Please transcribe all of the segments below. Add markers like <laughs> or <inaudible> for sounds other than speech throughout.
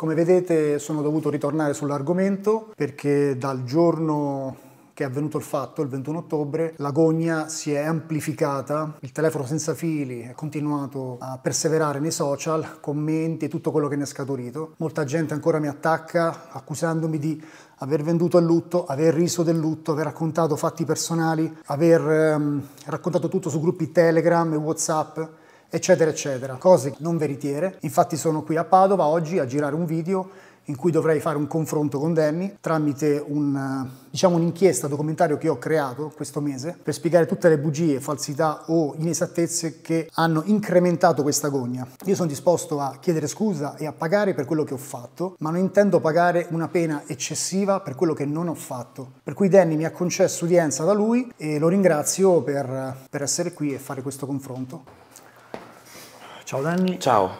Come vedete sono dovuto ritornare sull'argomento perché dal giorno che è avvenuto il fatto, il 21 ottobre, l'agonia si è amplificata, il telefono senza fili è continuato a perseverare nei social, commenti e tutto quello che ne è scaturito. Molta gente ancora mi attacca accusandomi di aver venduto il lutto, aver riso del lutto, aver raccontato fatti personali, aver ehm, raccontato tutto su gruppi Telegram e Whatsapp eccetera, eccetera. Cose non veritiere. Infatti sono qui a Padova oggi a girare un video in cui dovrei fare un confronto con Danny tramite un, eh, diciamo, un'inchiesta documentario che ho creato questo mese per spiegare tutte le bugie, falsità o inesattezze che hanno incrementato questa gogna. Io sono disposto a chiedere scusa e a pagare per quello che ho fatto, ma non intendo pagare una pena eccessiva per quello che non ho fatto. Per cui Danny mi ha concesso udienza da lui e lo ringrazio per, per essere qui e fare questo confronto. Ciao Danni. Ciao.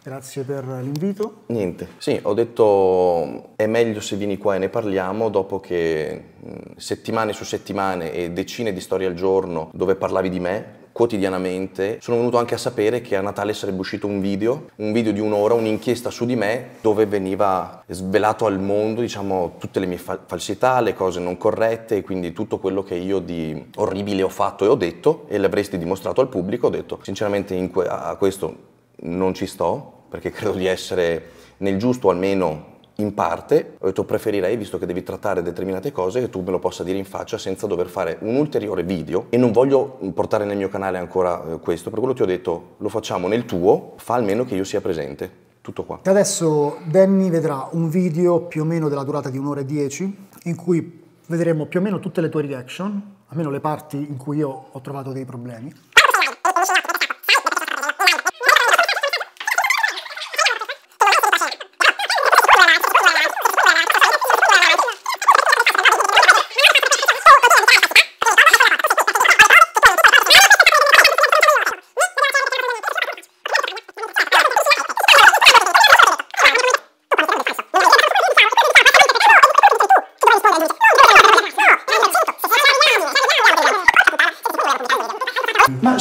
Grazie per l'invito. Niente, sì, ho detto è meglio se vieni qua e ne parliamo dopo che mm, settimane su settimane e decine di storie al giorno dove parlavi di me, quotidianamente, sono venuto anche a sapere che a Natale sarebbe uscito un video, un video di un'ora, un'inchiesta su di me, dove veniva svelato al mondo, diciamo, tutte le mie fa- falsità, le cose non corrette, e quindi tutto quello che io di orribile ho fatto e ho detto e l'avresti dimostrato al pubblico, ho detto sinceramente que- a questo non ci sto, perché credo di essere nel giusto almeno in parte, ho detto preferirei, visto che devi trattare determinate cose, che tu me lo possa dire in faccia senza dover fare un ulteriore video e non voglio portare nel mio canale ancora eh, questo, per quello ti ho detto lo facciamo nel tuo, fa almeno che io sia presente. Tutto qua. Adesso Danny vedrà un video più o meno della durata di un'ora e dieci in cui vedremo più o meno tutte le tue reaction, almeno le parti in cui io ho trovato dei problemi.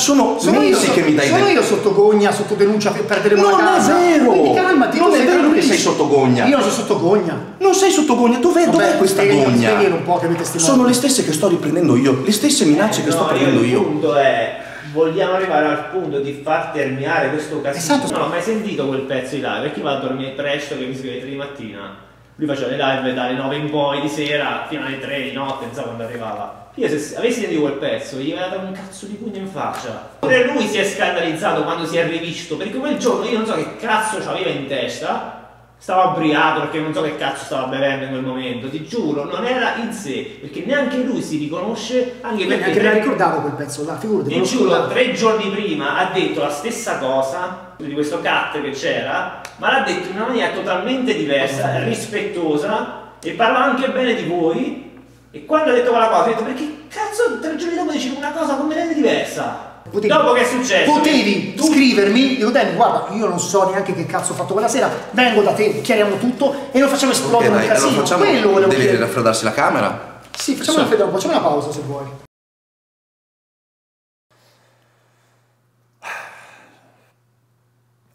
sono, sono mesi so, che mi dai Sono io sotto gogna, sotto denuncia per perdere una non casa. Non è vero! Quindi calmati, non è vero che sei sotto gogna. Io non sono sotto gogna. Non sei sotto gogna, dov'è, Vabbè, dov'è questa sveglielo, gogna? Sveglielo un po' che mi testimoni. Sono le stesse che sto riprendendo io, le stesse minacce eh, che no, sto prendendo io. Il punto è vogliamo arrivare al punto di far terminare questo casino. Esatto. Non ho mai sentito quel pezzo di live, perché va a dormire presto che mi sveglia alle di mattina. Lui faceva le live dalle 9 in poi di sera fino alle 3 di notte, pensavo quando arrivava. Io se avessi sentito quel pezzo gli aveva dato un cazzo di pugno in faccia. Pure lui si è scandalizzato quando si è rivisto, perché quel giorno io non so che cazzo c'aveva in testa, stava ubriaco perché non so che cazzo stava bevendo in quel momento, ti giuro, non era in sé, perché neanche lui si riconosce, anche Quindi perché... Neanche ricordavo quel pezzo là, figurati. Ti giuro, scordavo. tre giorni prima ha detto la stessa cosa di questo cat che c'era, ma l'ha detto in una maniera totalmente diversa, rispettosa, e parlava anche bene di voi, e quando ha detto quella cosa, ho detto perché cazzo tre giorni dopo dici una cosa completamente diversa? Potevi, Dopo che è successo? Potevi tu... scrivermi, dico Danny, guarda, io non so neanche che cazzo ho fatto quella sera, vengo da te, chiariamo tutto e lo facciamo esplodere okay, dai, casino. Allora facciamo, Quello volevo Devi chiedere. raffreddarsi la camera? Sì, facciamo, sì. Una, facciamo una pausa se vuoi.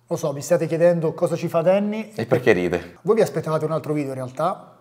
Lo so, mi state chiedendo cosa ci fa Danny. E perché ride. Voi vi aspettavate un altro video in realtà,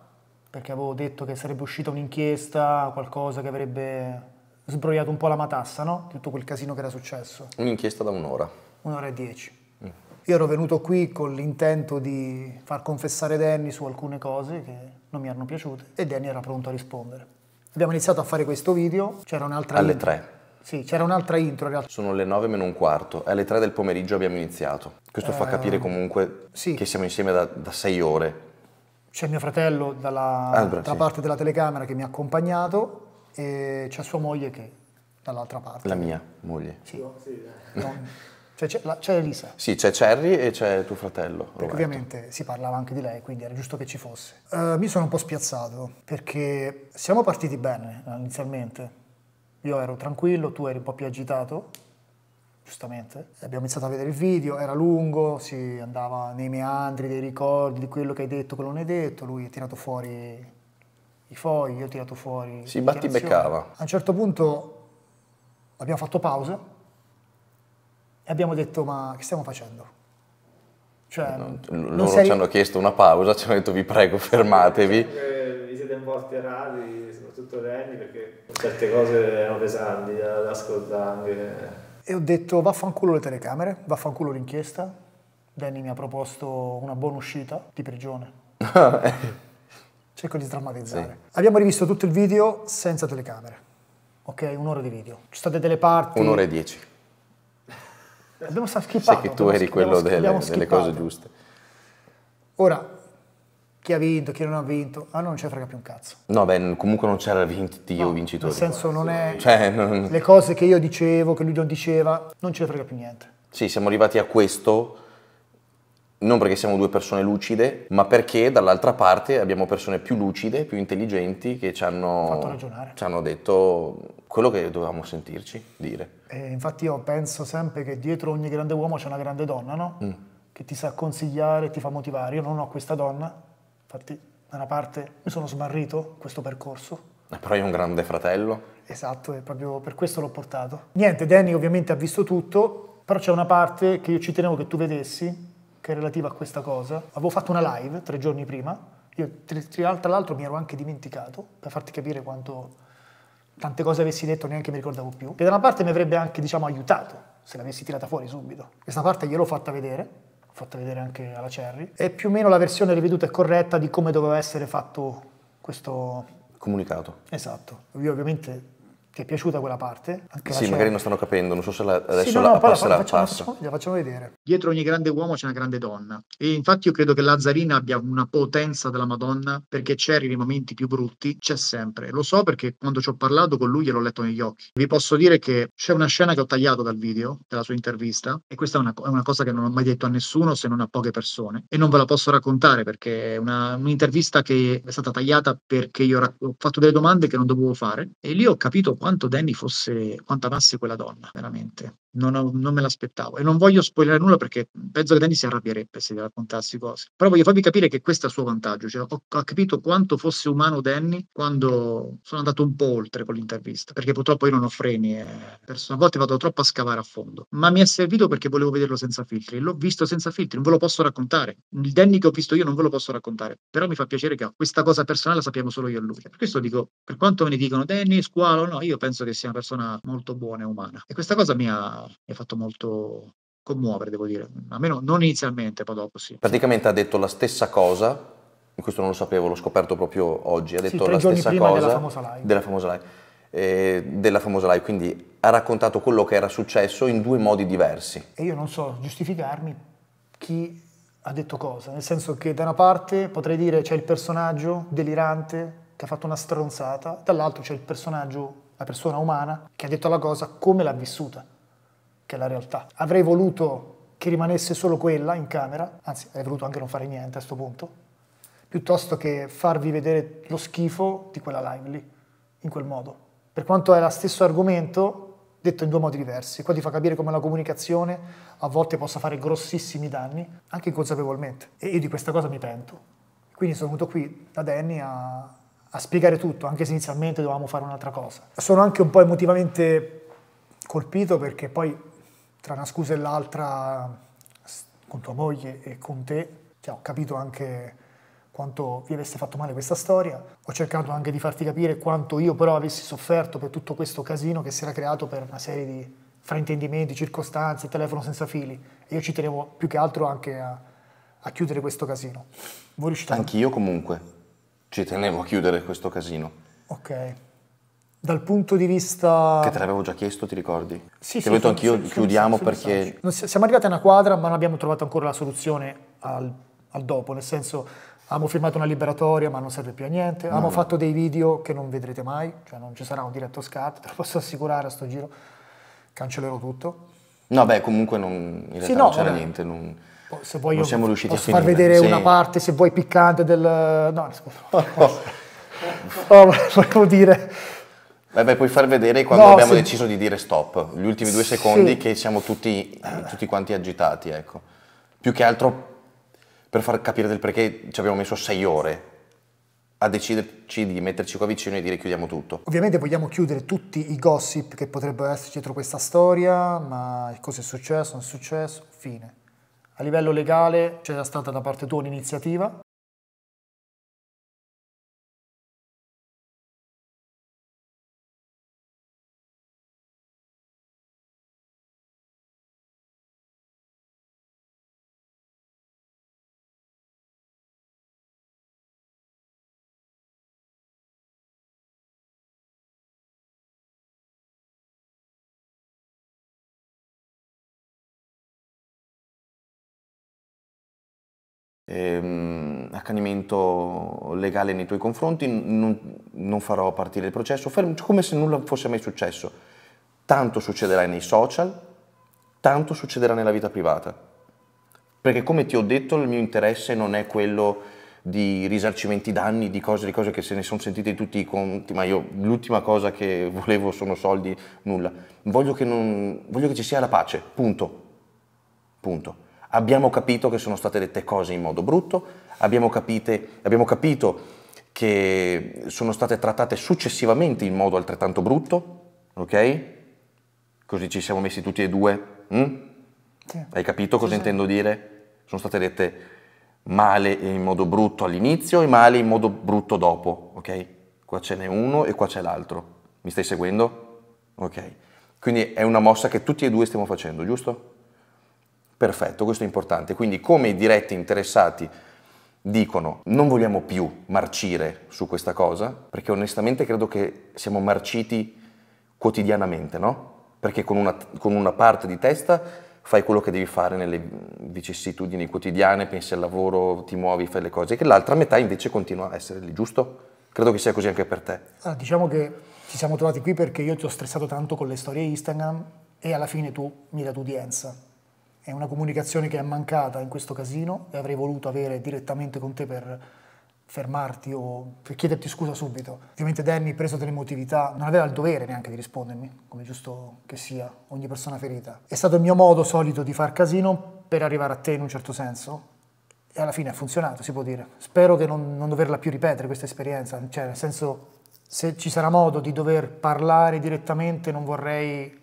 perché avevo detto che sarebbe uscita un'inchiesta, qualcosa che avrebbe sbrogliato un po' la matassa, no? Tutto quel casino che era successo. Un'inchiesta da un'ora. Un'ora e dieci. Mm. Io ero venuto qui con l'intento di far confessare Danny su alcune cose che non mi erano piaciute e Danny era pronto a rispondere. Abbiamo iniziato a fare questo video, c'era un'altra... Alle tre. Sì, c'era un'altra intro in realtà. Sono le 9 meno un quarto e alle 3 del pomeriggio abbiamo iniziato. Questo eh... fa capire comunque sì. che siamo insieme da, da 6 ore c'è mio fratello dalla, Albra, ah, sì. parte della telecamera che mi ha accompagnato e c'è sua moglie che dall'altra parte. La mia moglie. Sì. No, sì. Cioè, c'è, la, c'è, Elisa. Sì, c'è Cherry e c'è tuo fratello. ovviamente si parlava anche di lei, quindi era giusto che ci fosse. Uh, mi sono un po' spiazzato perché siamo partiti bene eh, inizialmente. Io ero tranquillo, tu eri un po' più agitato giustamente. Abbiamo iniziato a vedere il video, era lungo, si andava nei meandri dei ricordi di quello che hai detto, quello che non hai detto, lui ha tirato fuori i fogli, io ho tirato fuori... Si beccava. A un certo punto abbiamo fatto pausa e abbiamo detto ma che stiamo facendo? Cioè, no, loro sei... ci hanno chiesto una pausa, ci hanno detto vi prego fermatevi. Diciamo vi siete un po' alterati, soprattutto Danny, perché certe cose erano pesanti da, da ascoltare. E ho detto vaffanculo le telecamere, vaffanculo l'inchiesta. Danny mi ha proposto una buona uscita di prigione. <laughs> Cerco di drammatizzare. Sì. Abbiamo rivisto tutto il video senza telecamere. Ok, un'ora di video. Ci state delle parti... Un'ora e dieci. Abbiamo skippato. Sai che tu eri quello delle, delle cose giuste. Ora, chi ha vinto, chi non ha vinto, a ah, non ce frega più un cazzo. No, beh, comunque non c'era vinti no, o vincitori. Nel senso, non è. Cioè, non... Le cose che io dicevo, che lui non diceva, non ce ne frega più niente. Sì, siamo arrivati a questo. Non perché siamo due persone lucide, ma perché dall'altra parte abbiamo persone più lucide, più intelligenti, che ci hanno, Fatto ragionare. ci hanno detto quello che dovevamo sentirci dire. E infatti io penso sempre che dietro ogni grande uomo c'è una grande donna, no? Mm. Che ti sa consigliare, ti fa motivare. Io non ho questa donna, Infatti, da una parte mi sono smarrito questo percorso. Eh, però hai un grande fratello. Esatto, e proprio per questo l'ho portato. Niente, Danny ovviamente ha visto tutto, però c'è una parte che io ci tenevo che tu vedessi, che è relativa a questa cosa. Avevo fatto una live tre giorni prima, io tra l'altro mi ero anche dimenticato, per farti capire quanto tante cose avessi detto neanche mi ricordavo più, che da una parte mi avrebbe anche diciamo aiutato se l'avessi tirata fuori subito. Questa parte gliel'ho fatta vedere, ho fatto vedere anche alla Cherry. È più o meno la versione riveduta e corretta di come doveva essere fatto questo comunicato. Esatto. Io ovviamente ti è piaciuta quella parte? Anche sì, magari non stanno capendo, non so se la, adesso sì, no, no, la, passa la, facciamo, passo. La facciamo vedere. Dietro ogni grande uomo c'è una grande donna e infatti io credo che Lazzarina abbia una potenza della Madonna perché Cherry nei momenti più brutti c'è sempre. Lo so perché quando ci ho parlato con lui gliel'ho letto negli occhi. Vi posso dire che c'è una scena che ho tagliato dal video della sua intervista e questa è una, è una cosa che non ho mai detto a nessuno se non a poche persone e non ve la posso raccontare perché è un'intervista che è stata tagliata perché io ho fatto delle domande che non dovevo fare e lì ho capito quanto Danny fosse, quanto amasse quella donna, veramente. Non, ho, non, me l'aspettavo e non voglio spoilerare nulla perché penso che Danny si arrabbierebbe se gli raccontassi cose. Però voglio farvi capire che questo è il suo vantaggio. Cioè, ho, ho, capito quanto fosse umano Danny quando sono andato un po' oltre con l'intervista, perché purtroppo io non ho freni e a volte vado troppo a scavare a fondo. Ma mi è servito perché volevo vederlo senza filtri. L'ho visto senza filtri, non ve lo posso raccontare. Il Danny che ho visto io non ve lo posso raccontare. Però mi fa piacere che questa cosa personale la sappiamo solo io e lui. Per questo dico, per quanto me ne dicano Danny, squalo, no, io io penso che sia una persona molto buona e umana. E questa cosa mi ha, mi ha fatto molto commuovere, devo dire. Almeno non inizialmente, poi dopo sì. Praticamente ha detto la stessa cosa, questo non lo sapevo, l'ho scoperto proprio oggi, ha detto sì, la stessa cosa della famosa live. Della famosa live. Eh, della famosa live, quindi ha raccontato quello che era successo in due modi diversi. E io non so giustificarmi chi ha detto cosa, nel senso che da una parte potrei dire c'è il personaggio delirante che ha fatto una stronzata, dall'altro c'è il personaggio la persona umana che ha detto la cosa come l'ha vissuta, che è la realtà. Avrei voluto che rimanesse solo quella in camera, anzi avrei voluto anche non fare niente a questo punto, piuttosto che farvi vedere lo schifo di quella live lì, in quel modo. Per quanto è lo stesso argomento, detto in due modi diversi. Qua ti fa capire come la comunicazione a volte possa fare grossissimi danni, anche inconsapevolmente. E io di questa cosa mi pento. Quindi sono venuto qui da Danny a, a spiegare tutto, anche se inizialmente dovevamo fare un'altra cosa. Sono anche un po' emotivamente colpito perché poi tra una scusa e l'altra con tua moglie e con te cioè, ho capito anche quanto vi avesse fatto male questa storia. Ho cercato anche di farti capire quanto io però avessi sofferto per tutto questo casino che si era creato per una serie di fraintendimenti, circostanze, telefono senza fili. E io ci tenevo più che altro anche a, a chiudere questo casino. Voi riuscite Anch'io comunque ci tenevo a chiudere questo casino. Ok. Dal punto di vista... Che te l'avevo già chiesto, ti ricordi? Sì, ti sì. Ti ho detto anch'io, chiudiamo sul, perché... siamo arrivati a una quadra, ma non abbiamo trovato ancora la soluzione al, al dopo, nel senso abbiamo firmato una liberatoria, ma non serve più a niente, abbiamo no. fatto dei video che non vedrete mai, cioè non ci sarà un diretto scat, te lo posso assicurare a sto giro, cancellerò tutto. No, beh, comunque non, in realtà sì, no, non c'era niente, non se voglio non siamo riusciti a far vedere sì. una parte, se vuoi piccante del... No, scusa. <laughs> Oh, oh, <laughs> volevo dire... Beh, beh, puoi far vedere quando no, abbiamo sì. deciso di dire stop, gli ultimi due secondi sì. che siamo tutti, eh, tutti quanti agitati, ecco. Più che altro per far capire del perché ci abbiamo messo sei ore a deciderci di metterci qua vicino e dire chiudiamo tutto. Ovviamente vogliamo chiudere tutti i gossip che potrebbero esserci dietro questa storia, ma cosa è successo, non è successo, fine a livello legale c'era stata da parte tua un'iniziativa ehm, accanimento legale nei tuoi confronti, non, non farò partire il processo, fermo, come se nulla fosse mai successo. Tanto succederà nei social, tanto succederà nella vita privata. Perché come ti ho detto il mio interesse non è quello di risarcimenti danni, di cose, di cose che se ne sono sentite in tutti i conti, ma io l'ultima cosa che <laughs> volevo sono soldi, nulla. Voglio che, non, voglio che ci sia la pace, punto. Punto. Abbiamo capito che sono state dette cose in modo brutto, abbiamo, capite, abbiamo capito che sono state trattate successivamente in modo altrettanto brutto, ok? Così ci siamo messi tutti e due. Mm? Sì. Hai capito cosa sì, intendo sì. dire? Sono state dette male in modo brutto all'inizio e male in modo brutto dopo, ok? Qua ce n'è uno e qua c'è l'altro. Mi stai seguendo? Ok. Quindi è una mossa che tutti e due stiamo facendo, giusto? Perfetto, questo è importante. Quindi come i diretti interessati dicono non vogliamo più marcire su questa cosa, perché onestamente credo che siamo marciti quotidianamente, no? Perché con una, con una parte di testa fai quello che devi fare nelle vicissitudini quotidiane, pensi al lavoro, ti muovi, fai le cose, e che l'altra metà invece continua a essere lì, giusto? Credo che sia così anche per te. Allora, ah, diciamo che ci siamo trovati qui perché io ti ho stressato tanto con le storie Instagram e alla fine tu mi dai l'udienza è una comunicazione che è mancata in questo casino e avrei voluto avere direttamente con te per fermarti o per chiederti scusa subito. Ovviamente Danny, preso delle emotività, non aveva il dovere neanche di rispondermi, come giusto che sia ogni persona ferita. È stato il mio modo solito di far casino per arrivare a te in un certo senso e alla fine ha funzionato, si può dire. Spero che non, non doverla più ripetere questa esperienza, cioè nel senso se ci sarà modo di dover parlare direttamente non vorrei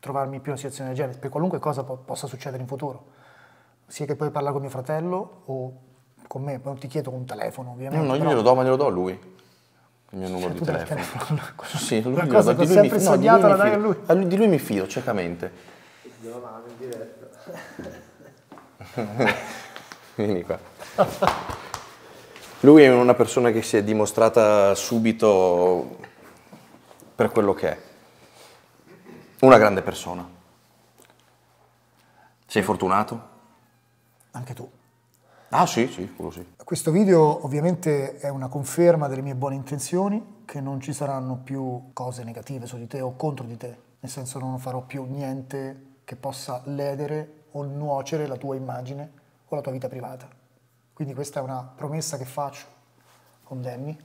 trovarmi più in una situazione del genere, per qualunque cosa po possa succedere in futuro, sia che puoi parlare con mio fratello o con me, non ti chiedo un telefono ovviamente. No, no io glielo do, ma glielo do a lui, il mio numero di telefono. sì, lui, cosa do, sempre mi, sognato no, da lui. A lui. Di lui mi fido, ciecamente. Io la mando in diretta. Vieni qua. Lui è una persona che si è dimostrata subito per quello che è una grande persona. Sei fortunato? Anche tu. Ah sì, sì, quello sì. Questo video ovviamente è una conferma delle mie buone intenzioni, che non ci saranno più cose negative su di te o contro di te, nel senso non farò più niente che possa ledere o nuocere la tua immagine o la tua vita privata. Quindi questa è una promessa che faccio con Danny.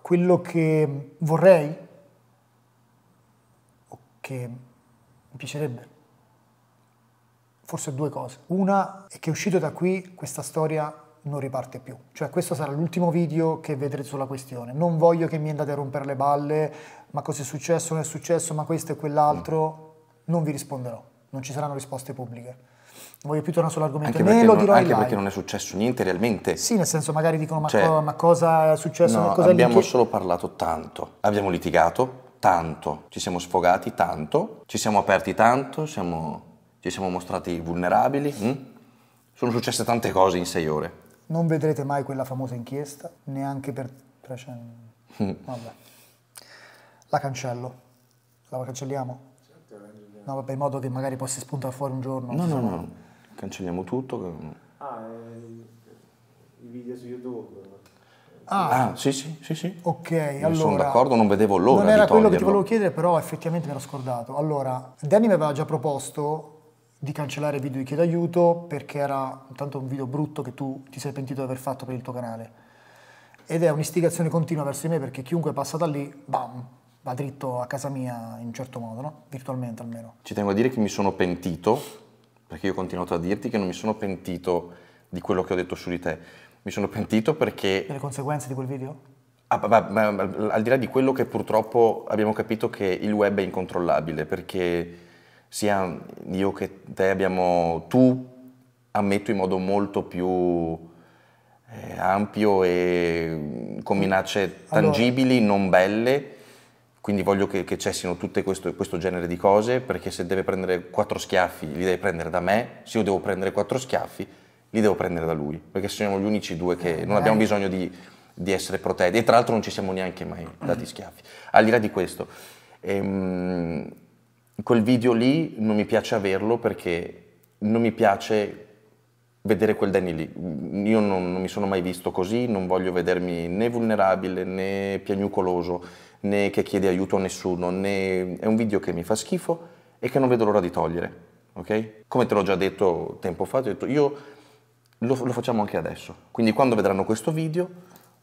Quello che vorrei che mi piacerebbe. Forse due cose. Una è che uscito da qui questa storia non riparte più. Cioè questo sarà l'ultimo video che vedrete sulla questione. Non voglio che mi andate a rompere le balle, ma cosa è successo, non è successo, ma questo e quell'altro. Non vi risponderò, non ci saranno risposte pubbliche. Non voglio più tornare sull'argomento, anche né lo dirò non, Anche perché non è successo niente realmente. Sì, nel senso magari dicono ma, cioè, co ma cosa è successo, no, cosa abbiamo lì, che... solo parlato tanto, abbiamo litigato, tanto, ci siamo sfogati tanto, ci siamo aperti tanto, siamo, ci siamo mostrati vulnerabili. Mm? Sono successe tante cose in sei ore. Non vedrete mai quella famosa inchiesta, neanche per 300... Hm. Vabbè. La cancello. La cancelliamo? No, vabbè, in modo che magari possa spuntare fuori un giorno. No, no, no. Cancelliamo tutto. Ah, eh, i video su YouTube. Ah, ah sì, sì, sì, sì. Ok, Io allora... Sono d'accordo, non vedevo l'ora Non era quello che ti volevo chiedere, però effettivamente mi ero scordato. Allora, Danny mi aveva già proposto di cancellare il video di Chiedo Aiuto perché era intanto un video brutto che tu ti sei pentito di aver fatto per il tuo canale. Ed è un'istigazione continua verso di me perché chiunque passa da lì, bam, va dritto a casa mia in un certo modo, no? Virtualmente almeno. Ci tengo a dire che mi sono pentito, perché io ho continuato a dirti che non mi sono pentito di quello che ho detto su di te mi sono pentito perché... E le conseguenze di quel video? Ah, ma, ma, ma, al di là di quello che purtroppo abbiamo capito che il web è incontrollabile, perché sia io che te abbiamo, tu ammetto in modo molto più eh, ampio e mm, con minacce tangibili, non belle, quindi voglio che, che cessino tutto questo, questo, genere di cose, perché se deve prendere quattro schiaffi li deve prendere da me, se io devo prendere quattro schiaffi li devo prendere da lui, perché siamo gli unici due che ah, non abbiamo bisogno di, di essere protetti e tra l'altro non ci siamo neanche mai <clears throat> dati schiaffi. Al di là di questo, ehm, quel video lì non mi piace averlo perché non mi piace vedere quel Danny lì. Io non, non mi sono mai visto così, non voglio vedermi né vulnerabile né piagnucoloso né che chiede aiuto a nessuno, né... è un video che mi fa schifo e che non vedo l'ora di togliere, ok? Come te l'ho già detto tempo fa, ho detto io lo, lo facciamo anche adesso. Quindi quando vedranno questo video,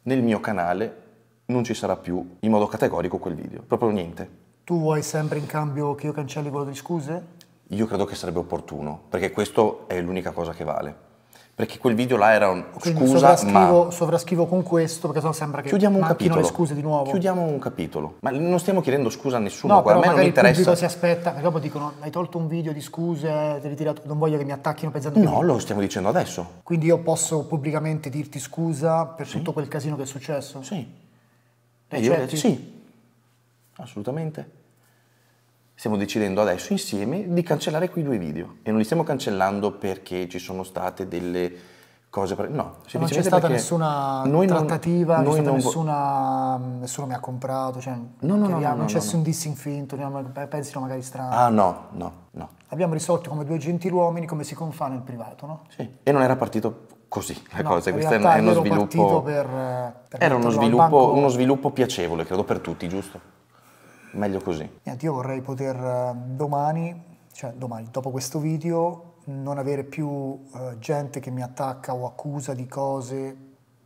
nel mio canale non ci sarà più in modo categorico quel video, proprio niente. Tu vuoi sempre in cambio che io cancelli quello di scuse? Io credo che sarebbe opportuno, perché questo è l'unica cosa che vale perché quel video là era un scusa sovrascrivo, ma... sovrascrivo con questo perché sennò sembra che Chiudiamo un capitolo. le scuse di nuovo. Chiudiamo un capitolo. Ma non stiamo chiedendo scusa a nessuno, no, qua. a me non interessa. il pubblico si aspetta, perché dopo dicono hai tolto un video di scuse, devi tirato, non voglio che mi attacchino pensando No, lo stiamo dicendo adesso. Quindi io posso pubblicamente dirti scusa per sì. tutto quel casino che è successo? Sì. E, e io certo? sì. Assolutamente stiamo decidendo adesso insieme di cancellare quei due video. E non li stiamo cancellando perché ci sono state delle cose... Pre- no, non c'è stata nessuna trattativa, non, non nessuna, vo- mm, nessuno mi ha comprato, cioè, no, no, no, non c'è nessun diss'infinto, pensino magari strano. Ah no, no, no. Abbiamo risolto come due gentiluomini come si confà nel privato, no? Sì, e non era partito così la no, cosa. Questo è uno sviluppo. Per, eh, per era uno sviluppo, uno sviluppo, piacevole, credo, per tutti, giusto? meglio così. Niente, io vorrei poter eh, domani, cioè domani, dopo questo video, non avere più uh, gente che mi attacca o accusa di cose.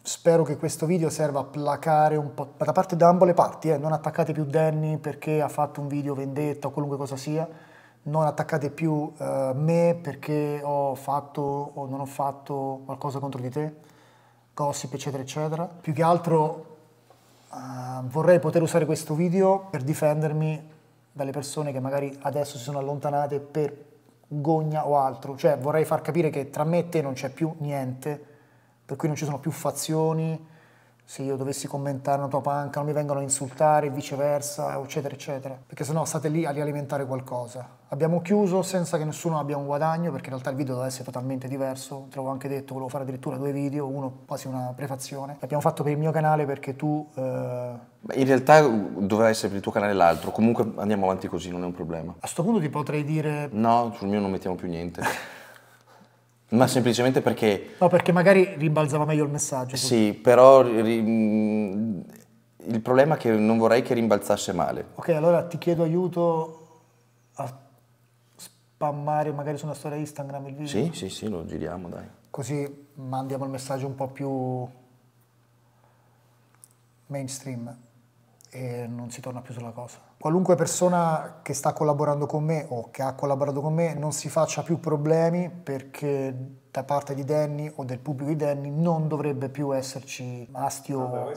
Spero che questo video serva a placare un po', da parte da ambo le parti, eh. non attaccate più Danny perché ha fatto un video vendetta o qualunque cosa sia, non attaccate più uh, me perché ho fatto o non ho fatto qualcosa contro di te, gossip eccetera eccetera. Più che altro uh, vorrei poter usare questo video per difendermi dalle persone che magari adesso si sono allontanate per gogna o altro, cioè vorrei far capire che tra me e te non c'è più niente, per cui non ci sono più fazioni, se io dovessi commentare una tua panca non mi vengono a insultare, viceversa, eccetera, eccetera, perché sennò state lì a rialimentare qualcosa. Abbiamo chiuso senza che nessuno abbia un guadagno, perché in realtà il video doveva essere totalmente diverso. trovo anche detto, volevo fare addirittura due video, uno quasi una prefazione. L'abbiamo fatto per il mio canale perché tu... Eh... in realtà doveva essere per il tuo canale l'altro, comunque andiamo avanti così, non è un problema. A questo punto ti potrei dire... No, sul mio non mettiamo più niente. <laughs> Ma semplicemente perché... No, perché magari rimbalzava meglio il messaggio. Sì, così. però ri... Mm, il problema è che non vorrei che rimbalzasse male. Ok, allora ti chiedo aiuto a spammare magari sulla storia Instagram il video? Sì, sì, sì, lo giriamo, dai. Così mandiamo il messaggio un po' più mainstream e non si torna più sulla cosa. Qualunque persona che sta collaborando con me o che ha collaborato con me non si faccia più problemi perché da parte di Danny o del pubblico di Danny non dovrebbe più esserci astio. Vabbè,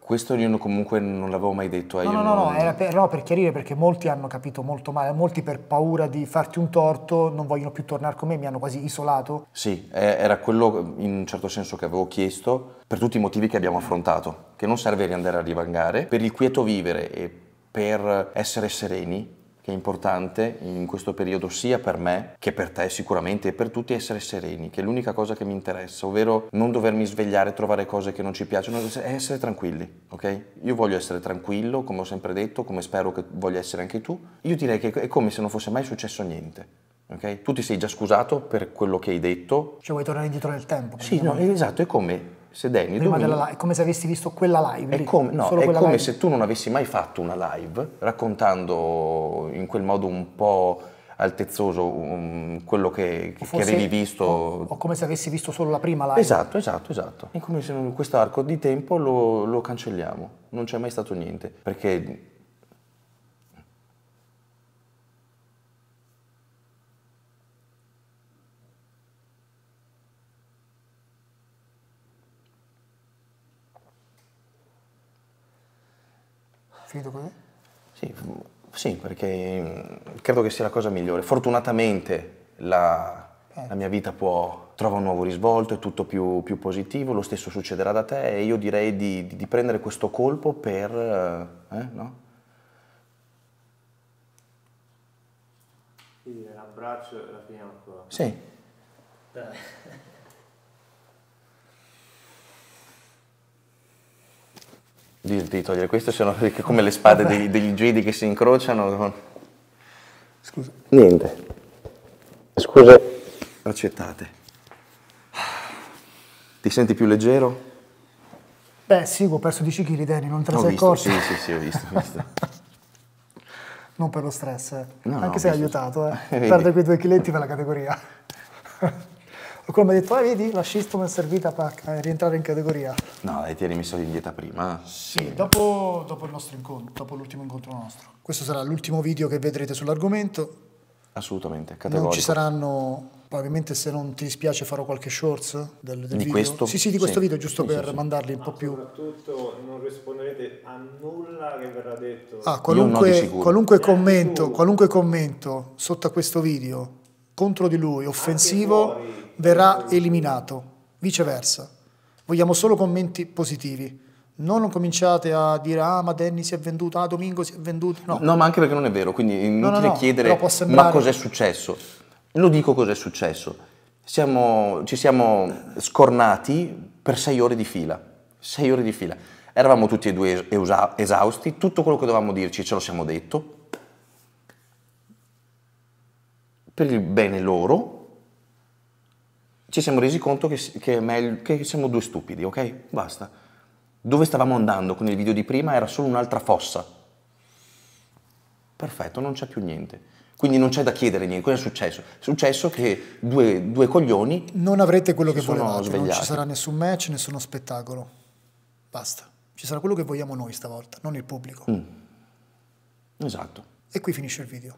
questo io comunque non l'avevo mai detto a eh, no, no, no, no, era per, no, per chiarire perché molti hanno capito molto male, molti per paura di farti un torto non vogliono più tornare con me, mi hanno quasi isolato. Sì, eh, era quello eh, in un certo senso che avevo chiesto per tutti i motivi che abbiamo affrontato, che non serve riandare a rivangare, per il quieto vivere e per essere sereni che è importante in questo periodo sia per me che per te sicuramente e per tutti essere sereni, che è l'unica cosa che mi interessa, ovvero non dovermi svegliare, e trovare cose che non ci piacciono, è essere tranquilli, ok? Io voglio essere tranquillo, come ho sempre detto, come spero che voglia essere anche tu. Io direi che è come se non fosse mai successo niente. Okay? Tu ti sei già scusato per quello che hai detto. Cioè vuoi tornare indietro nel tempo? Sì, no, esatto, è come se Sedeni. Prima domini, della live, è come se avessi visto quella live. È lì, come, no, è come live. se tu non avessi mai fatto una live raccontando in quel modo un po' altezzoso um, quello che, che, che, avevi visto. O, o, come se avessi visto solo la prima live. Esatto, esatto, esatto. È come se in questo arco di tempo lo, lo cancelliamo, non c'è mai stato niente, perché Finito così? Sì, sì, perché mm, credo che sia la cosa migliore. Fortunatamente la, eh. la mia vita può trova un nuovo risvolto, è tutto più, più, positivo, lo stesso succederà da te e io direi di, di, di prendere questo colpo per... Eh, eh no? L'abbraccio e la finiamo qua. Sì. Dai. <laughs> di, di togliere questo, sono come le spade dei, degli Jedi che si incrociano. Scusa. Niente. Scusa. Accettate. Ti senti più leggero? Beh sì, ho perso 10 kg, Dani, non te ne sei accorto. Sì, sì, sì, ho visto, ho visto. <laughs> non per lo stress, eh. no, anche no, se hai aiutato, eh. <laughs> perde quei due chiletti per la categoria. <laughs> E quello mi ha detto, ah vedi, la Shistone è servita per eh, rientrare in categoria. No, dai, ti eri messo in dieta prima? Sì, dopo, dopo il nostro incontro, dopo l'ultimo incontro nostro. Questo sarà l'ultimo video che vedrete sull'argomento. Assolutamente, categorico. Non ci saranno probabilmente se non ti dispiace farò qualche shorts del, del di video. Questo? Sì, sì, di questo sì. video, giusto sì, per sì, mandarli un Ma po' più. soprattutto non risponderete a nulla che verrà detto. Ah, qualunque, qualunque eh, commento, qualunque commento sotto a questo video contro di lui, offensivo verrà eliminato, viceversa. Vogliamo solo commenti positivi. Non cominciate a dire ah ma Danny si è venduto, ah Domingo si è venduto. No, no ma anche perché non è vero, quindi è inutile no, no, chiedere sembrare... ma cos'è successo. Lo dico cos'è successo. Siamo, ci siamo scornati per sei ore di fila. Sei ore di fila. Eravamo tutti e due esausti, tutto quello che dovevamo dirci ce lo siamo detto. Per il bene loro, ci siamo resi conto che, che, meglio, che siamo due stupidi, ok? Basta. Dove stavamo andando con il video di prima era solo un'altra fossa. Perfetto, non c'è più niente. Quindi non c'è da chiedere niente. Cosa è successo? È successo che due, due coglioni. Non avrete quello che volevate, svegliati. non ci sarà nessun match, nessuno spettacolo. Basta. Ci sarà quello che vogliamo noi stavolta, non il pubblico. Mm. Esatto. E qui finisce il video.